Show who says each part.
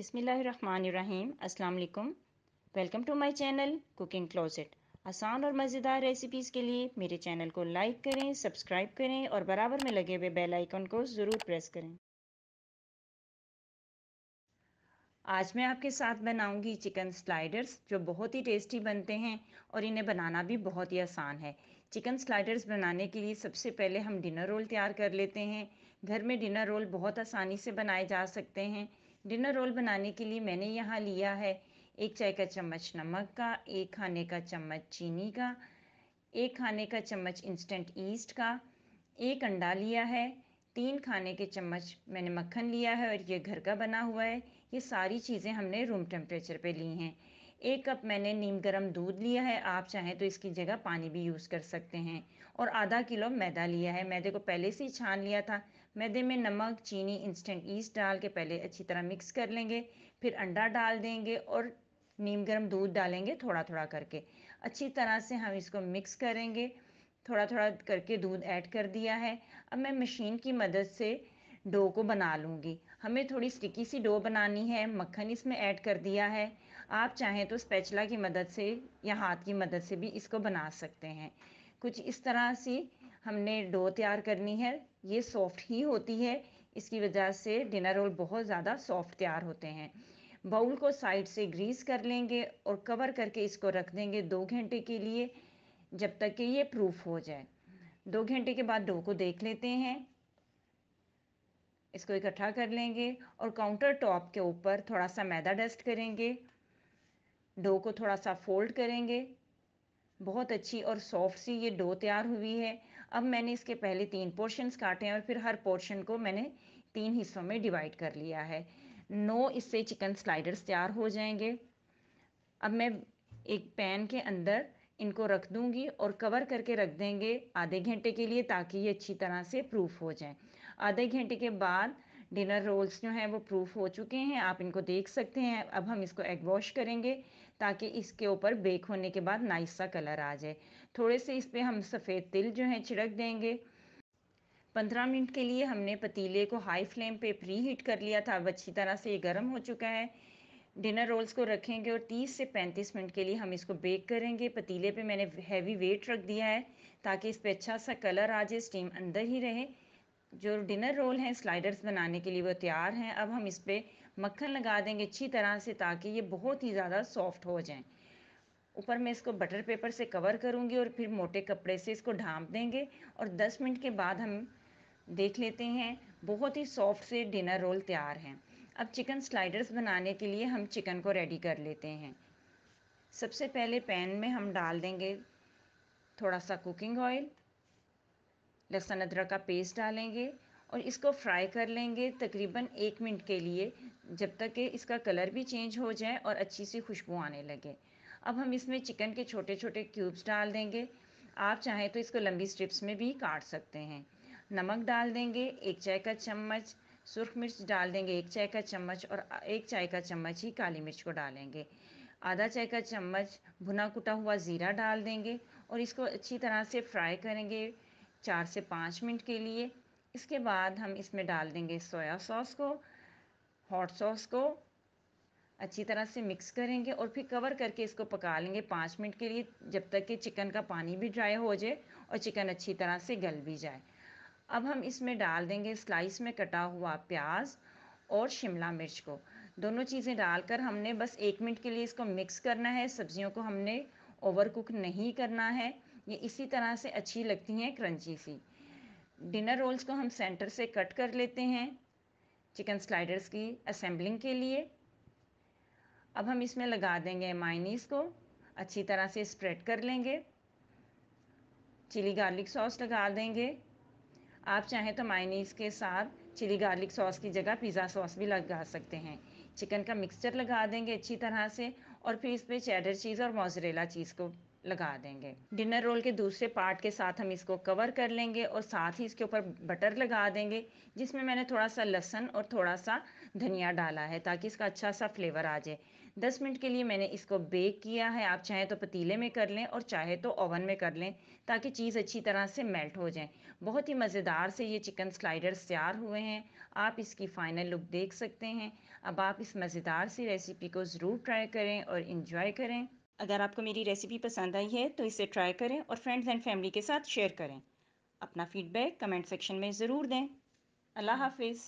Speaker 1: बिसमीम् अल्लाम welcome to my channel cooking closet आसान और मज़ेदार रेसिपीज़ के लिए मेरे चैनल को लाइक करें सब्सक्राइब करें और बराबर में लगे हुए बेल आइकन को ज़रूर प्रेस करें आज मैं आपके साथ बनाऊंगी चिकन स्लाइडर्स जो बहुत ही टेस्टी बनते हैं और इन्हें बनाना भी बहुत ही आसान है चिकन स्लाइडर्स बनाने के लिए सबसे पहले हम डिनर रोल तैयार कर लेते हैं घर में डिनर रोल बहुत आसानी से बनाए जा सकते हैं डिनर रोल बनाने के लिए मैंने यहाँ लिया है एक चाय का चम्मच नमक का एक खाने का चम्मच चीनी का एक खाने का चम्मच इंस्टेंट ईस्ट का एक अंडा लिया है तीन खाने के चम्मच मैंने मक्खन लिया है और ये घर का बना हुआ है ये सारी चीज़ें हमने रूम टेम्परेचर पे ली हैं एक कप मैंने नीम गरम दूध लिया है आप चाहें तो इसकी जगह पानी भी यूज़ कर सकते हैं और आधा किलो मैदा लिया है मैदे को पहले से ही छान लिया था मैदे में नमक चीनी इंस्टेंट ईस्ट डाल के पहले अच्छी तरह मिक्स कर लेंगे फिर अंडा डाल देंगे और नीम गर्म दूध डालेंगे थोड़ा थोड़ा करके अच्छी तरह से हम इसको मिक्स करेंगे थोड़ा थोड़ा करके दूध ऐड कर दिया है अब मैं मशीन की मदद से डो को बना लूँगी हमें थोड़ी स्टिकी सी डो बनानी है मक्खन इसमें ऐड कर दिया है आप चाहें तो स्पेचला की मदद से या हाथ की मदद से भी इसको बना सकते हैं कुछ इस तरह सी हमने डो तैयार करनी है ये सॉफ्ट ही होती है इसकी वजह से डिनर रोल बहुत ज़्यादा सॉफ्ट तैयार होते हैं बाउल को साइड से ग्रीस कर लेंगे और कवर करके इसको रख देंगे दो घंटे के लिए जब तक कि ये प्रूफ हो जाए दो घंटे के बाद डो को देख लेते हैं इसको इकट्ठा कर लेंगे और काउंटर टॉप के ऊपर थोड़ा सा मैदा डस्ट करेंगे डो को थोड़ा सा फोल्ड करेंगे बहुत अच्छी और सॉफ्ट सी ये डो तैयार हुई है अब मैंने इसके पहले तीन पोर्शंस काटे हैं और फिर हर पोर्शन को मैंने तीन हिस्सों में डिवाइड कर लिया है नौ इससे चिकन स्लाइडर्स तैयार हो जाएंगे अब मैं एक पैन के अंदर इनको रख दूंगी और कवर करके रख देंगे आधे घंटे के लिए ताकि ये अच्छी तरह से प्रूफ हो जाए आधे घंटे के बाद डिनर रोल्स जो हैं वो प्रूफ हो चुके हैं आप इनको देख सकते हैं अब हम इसको एग वॉश करेंगे ताकि इसके ऊपर बेक होने के बाद नाइस सा कलर आ जाए थोड़े से इस पर हम सफ़ेद तिल जो है छिड़क देंगे पंद्रह मिनट के लिए हमने पतीले को हाई फ्लेम पे प्री हीट कर लिया था अब अच्छी तरह से ये गर्म हो चुका है डिनर रोल्स को रखेंगे और 30 से 35 मिनट के लिए हम इसको बेक करेंगे पतीले पे मैंने हैवी वेट रख दिया है ताकि इस पर अच्छा सा कलर आ जाए स्टीम अंदर ही रहे जो डिनर रोल हैं स्लाइडर्स बनाने के लिए वो तैयार हैं अब हम इस पर मक्खन लगा देंगे अच्छी तरह से ताकि ये बहुत ही ज़्यादा सॉफ्ट हो जाएं ऊपर मैं इसको बटर पेपर से कवर करूँगी और फिर मोटे कपड़े से इसको ढाँप देंगे और 10 मिनट के बाद हम देख लेते हैं बहुत ही सॉफ्ट से डिनर रोल तैयार हैं अब चिकन स्लाइडर्स बनाने के लिए हम चिकन को रेडी कर लेते हैं सबसे पहले पैन में हम डाल देंगे थोड़ा सा कुकिंग ऑयल लहसुन अदरक का पेस्ट डालेंगे और इसको फ्राई कर लेंगे तकरीबन एक मिनट के लिए जब तक कि इसका कलर भी चेंज हो जाए और अच्छी सी खुशबू आने लगे अब हम इसमें चिकन के छोटे छोटे क्यूब्स डाल देंगे आप चाहें तो इसको लंबी स्ट्रिप्स में भी काट सकते हैं नमक डाल देंगे एक चाय का चम्मच सुरख मिर्च डाल देंगे एक चाय का चम्मच और एक चाय का चम्मच ही काली मिर्च को डालेंगे आधा चाय का चम्मच भुना कुटा हुआ ज़ीरा डाल देंगे और इसको अच्छी तरह से फ्राई करेंगे चार से पाँच मिनट के लिए इसके बाद हम इसमें डाल देंगे सोया सॉस को हॉट सॉस को अच्छी तरह से मिक्स करेंगे और फिर कवर करके इसको पका लेंगे पाँच मिनट के लिए जब तक कि चिकन का पानी भी ड्राई हो जाए और चिकन अच्छी तरह से गल भी जाए अब हम इसमें डाल देंगे स्लाइस में कटा हुआ प्याज और शिमला मिर्च को दोनों चीज़ें डालकर हमने बस एक मिनट के लिए इसको मिक्स करना है सब्जियों को हमने ओवर कुक नहीं करना है ये इसी तरह से अच्छी लगती हैं क्रंची सी डिनर रोल्स को हम सेंटर से कट कर लेते हैं चिकन स्लाइडर्स की असेंबलिंग के लिए अब हम इसमें लगा देंगे माइनीस को अच्छी तरह से स्प्रेड कर लेंगे चिली गार्लिक सॉस लगा देंगे आप चाहें तो माइनीस के साथ चिली गार्लिक सॉस की जगह पिज़्ज़ा सॉस भी लगा सकते हैं चिकन का मिक्सचर लगा देंगे अच्छी तरह से और फिर इस पर चैडर चीज़ और मोजरेला चीज़ को लगा देंगे डिनर रोल के दूसरे पार्ट के साथ हम इसको कवर कर लेंगे और साथ ही इसके ऊपर बटर लगा देंगे जिसमें मैंने थोड़ा सा लहसन और थोड़ा सा धनिया डाला है ताकि इसका अच्छा सा फ्लेवर आ जाए दस मिनट के लिए मैंने इसको बेक किया है आप चाहे तो पतीले में कर लें और चाहे तो ओवन में कर लें ताकि चीज़ अच्छी तरह से मेल्ट हो जाए बहुत ही मज़ेदार से ये चिकन स्लाइडर्स तैयार हुए हैं आप इसकी फ़ाइनल लुक देख सकते हैं अब आप इस मज़ेदार सी रेसिपी को ज़रूर ट्राई करें और इन्जॉय करें अगर आपको मेरी रेसिपी पसंद आई है तो इसे ट्राई करें और फ्रेंड्स एंड फैमिली के साथ शेयर करें अपना फीडबैक कमेंट सेक्शन में ज़रूर दें अल्लाह हाफिज़